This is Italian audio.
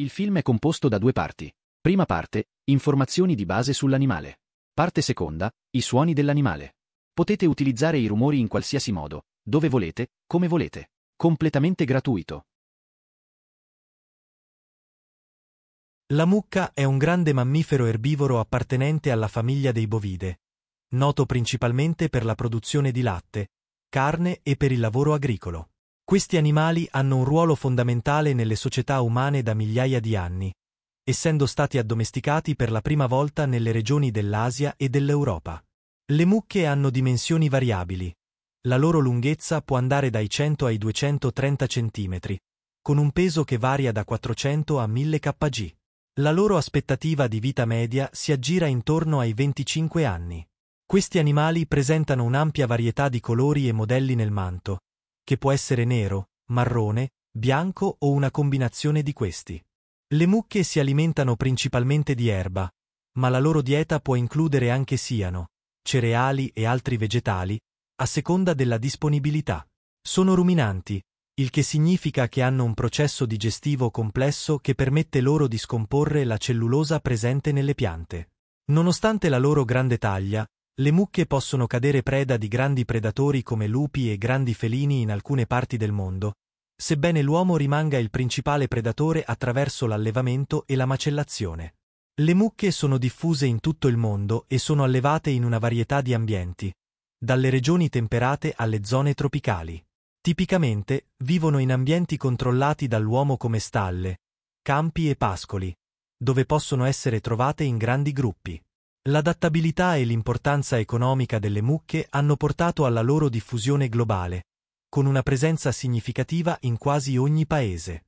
Il film è composto da due parti. Prima parte, informazioni di base sull'animale. Parte seconda, i suoni dell'animale. Potete utilizzare i rumori in qualsiasi modo, dove volete, come volete. Completamente gratuito. La mucca è un grande mammifero erbivoro appartenente alla famiglia dei bovide, noto principalmente per la produzione di latte, carne e per il lavoro agricolo. Questi animali hanno un ruolo fondamentale nelle società umane da migliaia di anni, essendo stati addomesticati per la prima volta nelle regioni dell'Asia e dell'Europa. Le mucche hanno dimensioni variabili. La loro lunghezza può andare dai 100 ai 230 cm, con un peso che varia da 400 a 1000 kg. La loro aspettativa di vita media si aggira intorno ai 25 anni. Questi animali presentano un'ampia varietà di colori e modelli nel manto, che può essere nero, marrone, bianco o una combinazione di questi. Le mucche si alimentano principalmente di erba, ma la loro dieta può includere anche siano, cereali e altri vegetali, a seconda della disponibilità. Sono ruminanti, il che significa che hanno un processo digestivo complesso che permette loro di scomporre la cellulosa presente nelle piante. Nonostante la loro grande taglia, le mucche possono cadere preda di grandi predatori come lupi e grandi felini in alcune parti del mondo, sebbene l'uomo rimanga il principale predatore attraverso l'allevamento e la macellazione. Le mucche sono diffuse in tutto il mondo e sono allevate in una varietà di ambienti, dalle regioni temperate alle zone tropicali. Tipicamente vivono in ambienti controllati dall'uomo come stalle, campi e pascoli, dove possono essere trovate in grandi gruppi. L'adattabilità e l'importanza economica delle mucche hanno portato alla loro diffusione globale, con una presenza significativa in quasi ogni paese.